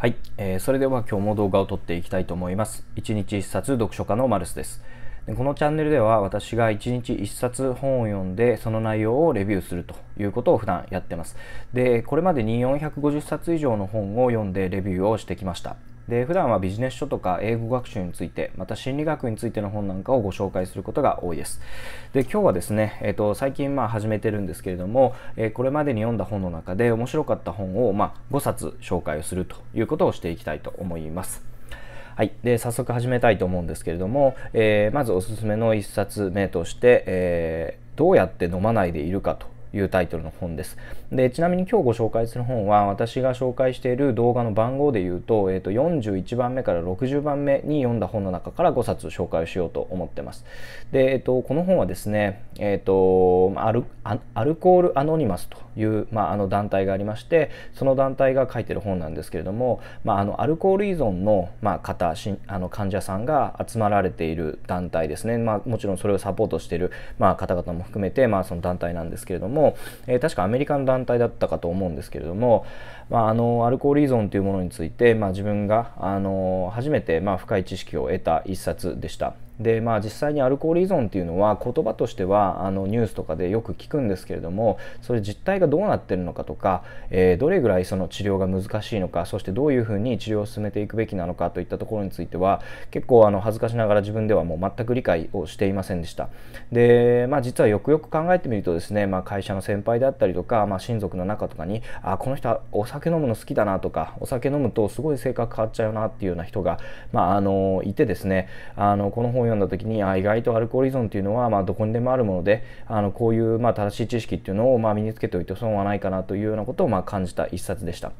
はい、えー、それでは今日も動画を撮っていきたいと思います。1日1冊読書家のマルスですで。このチャンネルでは私が1日1冊本を読んでその内容をレビューするということを普段やってます。で、これまでに450冊以上の本を読んでレビューをしてきました。で普段はビジネス書とか英語学習についてまた心理学についての本なんかをご紹介することが多いですで今日はですね、えーと、最近まあ始めてるんですけれども、えー、これまでに読んだ本の中で面白かった本をまあ5冊紹介をするということをしていきたいと思いますはい、で早速始めたいと思うんですけれども、えー、まずおすすめの1冊目として、えー、どうやって飲まないでいるかというタイトルの本です。で、ちなみに今日ご紹介する本は、私が紹介している動画の番号で言うと、えっ、ー、と、41番目から60番目に読んだ本の中から5冊紹介をしようと思ってます。で、えっ、ー、と、この本はですね、えっ、ー、とアル、アルコールアノニマスという、まあ、あの団体がありまして、その団体が書いてる本なんですけれども、まあ、あの、アルコール依存の、まあ、方、しあの患者さんが集まられている団体ですね。まあ、もちろんそれをサポートしている、まあ、方々も含めて、まあ、その団体なんですけれども、も、えー、確かアメリカの団体だったかと思うんですけれども、まあ、あのアルコール依存というものについて、まあ、自分があの初めて、まあ、深い知識を得た一冊でした。でまあ実際にアルコール依存っていうのは言葉としてはあのニュースとかでよく聞くんですけれどもそれ実態がどうなってるのかとか、えー、どれぐらいその治療が難しいのかそしてどういうふうに治療を進めていくべきなのかといったところについては結構あの恥ずかしながら自分ではもう全く理解をしていませんでしたでまあ実はよくよく考えてみるとですね、まあ、会社の先輩であったりとか、まあ、親族の中とかにあこの人はお酒飲むの好きだなとかお酒飲むとすごい性格変わっちゃうなっていうような人が、まあ、あのいてですねあのこの本読んだ時にあ意外とアルコール依存っていうのは、まあ、どこにでもあるものであのこういう、まあ、正しい知識っていうのを、まあ、身につけておいて損はないかなというようなことを、まあ、感じた一冊でした。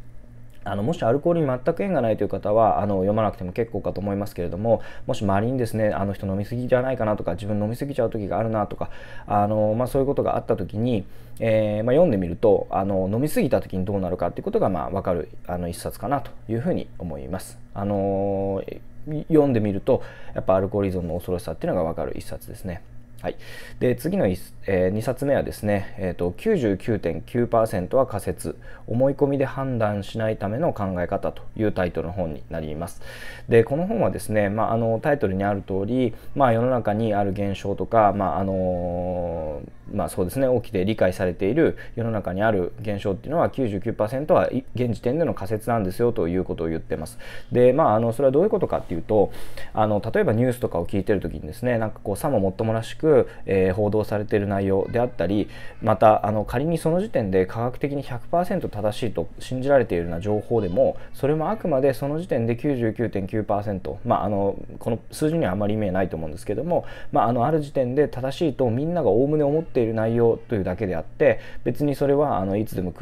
あのもしアルコールに全く縁がないという方はあの読まなくても結構かと思いますけれどももし周りにですねあの人飲み過ぎじゃないかなとか自分飲み過ぎちゃう時があるなとかあの、まあ、そういうことがあった時に、えー、まあ、読んでみるとあの飲み過ぎた時にどうなるかっていうことが、まあ、分かるあの一冊かなというふうに思います。あのー読んでみるとやっぱアルコール依存の恐ろしさっていうのが分かる一冊ですね。はい、で次の、えー、2冊目はですね、えーと、99.9%は仮説思い込みで判断しないための考え方というタイトルの本になりますでこの本はですね、まあ、あのタイトルにある通り、まあ、世の中にある現象とか、まああのーまあ、そうですね起きて理解されている世の中にある現象っていうのは99%は現時点での仮説なんですよということを言ってます。でまああのそれはどういうことかっていうとあの例えばニュースとかを聞いてる時にですねなんかこうさももっともらしく、えー、報道されている内容であったりまたあの仮にその時点で科学的に100%正しいと信じられているような情報でもそれもあくまでその時点で99.9%まああのこの数字にはあまり意味ないと思うんですけども、まあ、あのある時点で正しいとみんながおおむね思ってている内容というだけであって別にそれはあのいつでも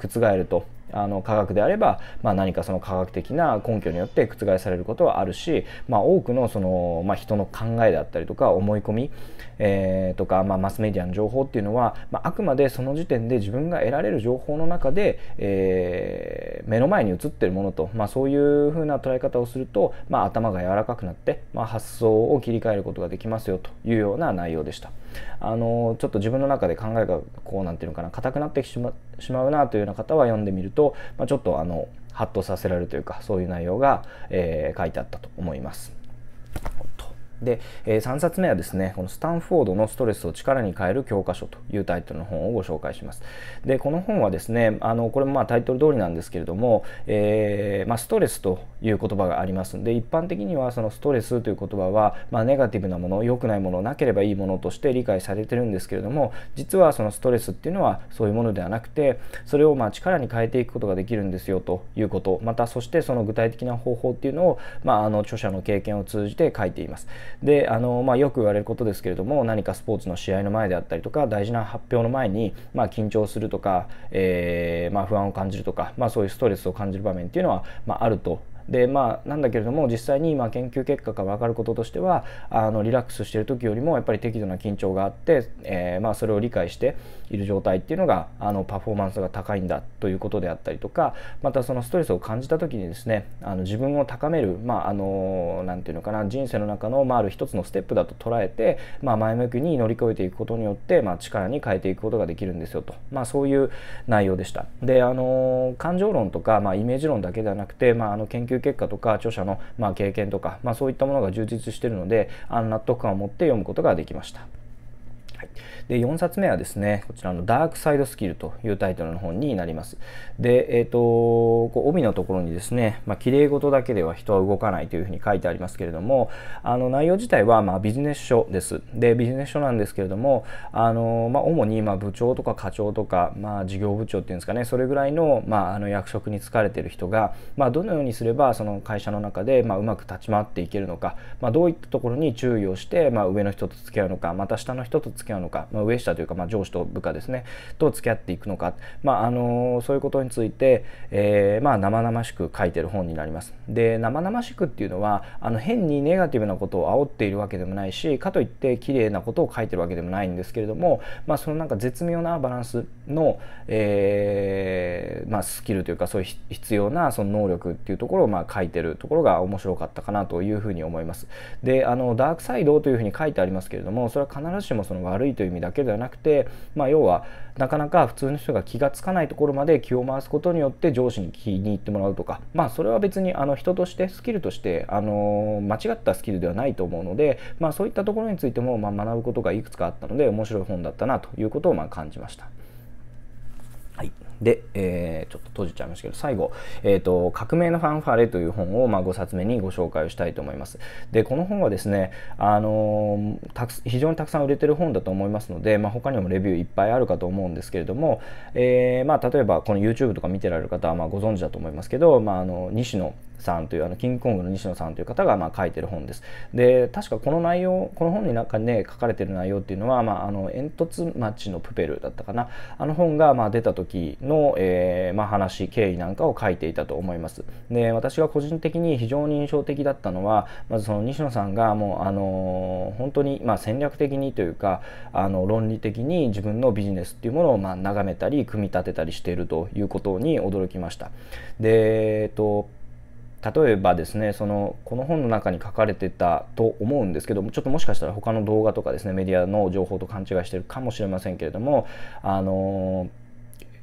覆るとあの科学であれば、まあ、何かその科学的な根拠によって覆されることはあるし、まあ、多くのその、まあ、人の考えだったりとか思い込み、えー、とか、まあ、マスメディアの情報っていうのは、まあ、あくまでその時点で自分が得られる情報の中で、えー、目の前に映ってるものと、まあ、そういうふうな捉え方をすると、まあ、頭が柔らかくなって、まあ、発想を切り替えることができますよというような内容でした。あのちょっと自分の中で考えがこうなんていうのかな硬くなってししまうなというような方は読んでみるとと、まあ、ちょっとあのハッとさせられるというかそういう内容が、えー、書いてあったと思います。で、えー、3冊目はですねこのスタンフォードのストレスを力に変える教科書というタイトルの本をご紹介しますでこの本はですねあのこれもまあタイトル通りなんですけれども、えー、まあ、ストレスという言葉がありますので一般的にはそのストレスという言葉は、まあ、ネガティブなもの良くないものなければいいものとして理解されてるんですけれども実はそのストレスっていうのはそういうものではなくてそれをまあ力に変えていくことができるんですよということまたそしてその具体的な方法っていうのを、まあ、あの著者の経験を通じて書いています。であの、まあ、よく言われることですけれども何かスポーツの試合の前であったりとか大事な発表の前に、まあ、緊張するとか、えーまあ、不安を感じるとか、まあ、そういうストレスを感じる場面っていうのは、まあ、あるとでまあなんだけれども実際に今研究結果から分かることとしてはあのリラックスしてる時よりもやっぱり適度な緊張があって、えー、まあ、それを理解している状態っていうのがあのパフォーマンスが高いんだということであったりとかまたそのストレスを感じた時にですねあの自分を高めるまああのんていうのかな人生の中の、まあ、ある一つのステップだと捉えて、まあ、前向きに乗り越えていくことによって、まあ、力に変えていくことができるんですよと、まあ、そういう内容でした。であの感情論とか、まあ、イメージ論だけではなくて、まあ、あの研究究結果とか著者のま経験とか、まあ、そういったものが充実してるのであ納得感を持って読むことができました。はい、で4冊目はですねこちらの「ダークサイドスキル」というタイトルの本になります。で、えーと、こう帯のところにですね「まあ、きれい事だけでは人は動かない」というふうに書いてありますけれどもあの内容自体はまあビジネス書です。でビジネス書なんですけれどもあの、まあ、主にまあ部長とか課長とか、まあ、事業部長っていうんですかねそれぐらいの,、まああの役職に就かれてる人が、まあ、どのようにすればその会社の中で、まあ、うまく立ち回っていけるのか、まあ、どういったところに注意をして、まあ、上の人と付き合うのかまた下の人と付き合うのかき合うのか、まあ、上下というか、まあ、上司と部下ですねと付き合っていくのか、まああのそういうことについて、えーまあ、生々しく書いてる本になります。で生々しくっていうのはあの変にネガティブなことを煽っているわけでもないしかといって綺麗なことを書いてるわけでもないんですけれども、まあ、そのなんか絶妙なバランスの、えーまあ、スキルというかそういう必要なその能力っていうところをまあ書いてるところが面白かったかなというふうに思います。であのダークサイドというふうに書いてありますけれどもそれは必ずしもその悪悪いという意味だけではなくて、まあ、要はなかなか普通の人が気が付かないところまで気を回すことによって上司に気に入ってもらうとか、まあ、それは別にあの人としてスキルとして、あの間違ったスキルではないと思うので、まあ、そういったところについても、ま学ぶことがいくつかあったので面白い本だったなということをま感じました。で、えー、ちょっと閉じちゃいましたけど、最後、えっ、ー、と、革命のファンファーレという本を、まあ、5冊目にご紹介をしたいと思います。で、この本はですね、あのー、非常にたくさん売れてる本だと思いますので、まあ、他にもレビューいっぱいあるかと思うんですけれども、えー、まあ、例えば、この YouTube とか見てられる方は、まあ、ご存知だと思いますけど、まあ、あの、西野さんという、あの、キングコングの西野さんという方が、まあ、書いてる本です。で、確かこの内容、この本の中に、ね、書かれてる内容っていうのは、まあ、あの、煙突町のプペルだったかな、あの本が、まあ、出た時のの、えー、まあ、話経緯なんかを書いていたと思いますで私が個人的に非常に印象的だったのはまずその西野さんがもう、あのー、本当に、まあ、戦略的にというかあの論理的に自分のビジネスっていうものを、まあ、眺めたり組み立てたりしているということに驚きましたで、えっと例えばですねそのこの本の中に書かれてたと思うんですけどもちょっともしかしたら他の動画とかですねメディアの情報と勘違いしてるかもしれませんけれどもあのー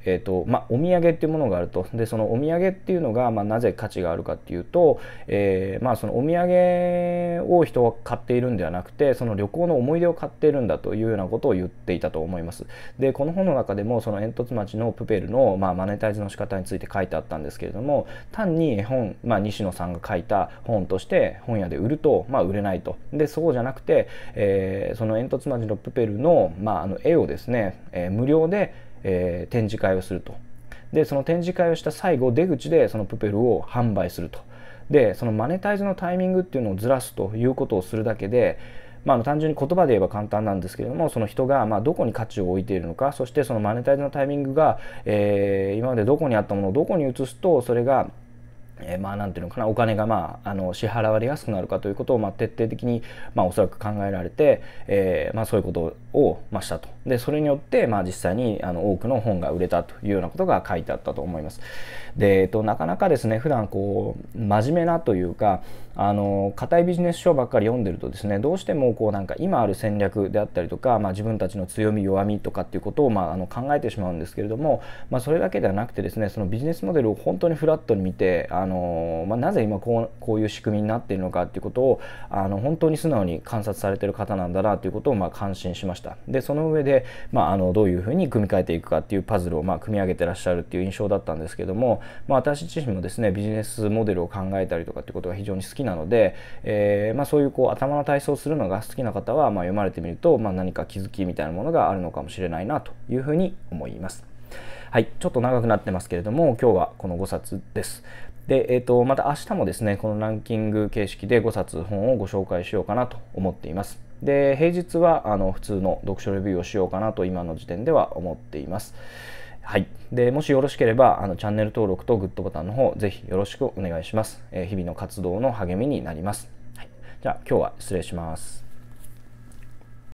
えーとまあ、お土産っていうものがあるとでそのお土産っていうのが、まあ、なぜ価値があるかっていうと、えー、まあ、そのお土産を人は買っているんではなくてその旅行の思い出を買っているんだというようなことを言っていたと思いますでこの本の中でもその煙突町のプペルの、まマネタイズの仕方について書いてあったんですけれども単に絵本、ま西野さんが書いた本として本屋で売ると、ま売れないとでそうじゃなくて、えー、その煙突町のプペルの,、まあの絵をですね、えー、無料でえー、展示会をするとでその展示会をした最後出口でそのプペルを販売するとでそのマネタイズのタイミングっていうのをずらすということをするだけでまあ、単純に言葉で言えば簡単なんですけれどもその人がまどこに価値を置いているのかそしてそのマネタイズのタイミングが、えー、今までどこにあったものをどこに移すとそれがえまあ何ていうのかなお金がまああの支払われやすくなるかということをまあ徹底的にまあおそらく考えられて、えー、まあそういうことをを、ましたと。で、それによって、まあ、実際にあの多くの本が売れたというようなことが書いてあったと思います。で、えっと、なかなかですね、普段こう、真面目なというか、あの、硬いビジネス書ばっかり読んでるとですね、どうしてもこう、なんか今ある戦略であったりとか、まあ、自分たちの強み、弱みとかっていうことを、まあ、あの考えてしまうんですけれども、まあ、それだけではなくてですね、そのビジネスモデルを本当にフラットに見て、あの、まあ、なぜ今こう、こういう仕組みになっているのかっていうことを、あの、本当に素直に観察されてる方なんだなということを、まあ、感心しました。したでその上で、まあ、あのどういうふうに組み替えていくかっていうパズルを、まあ、組み上げてらっしゃるっていう印象だったんですけども、まあ、私自身もですねビジネスモデルを考えたりとかっていうことが非常に好きなので、えー、まあ、そういうこう頭の体操をするのが好きな方は、ま読まれてみると、ま何か気づきみたいなものがあるのかもしれないなというふうに思います。はい、ちょっと長くなってますけれども今日はこの5冊です。で、えーと、とまた明日もですねこのランキング形式で5冊本をご紹介しようかなと思っていますで平日はあの普通の読書レビューをしようかなと今の時点では思っていますはい、でもしよろしければあのチャンネル登録とグッドボタンの方ぜひよろしくお願いします、えー、日々の活動の励みになります、はい、じゃあ今日は失礼します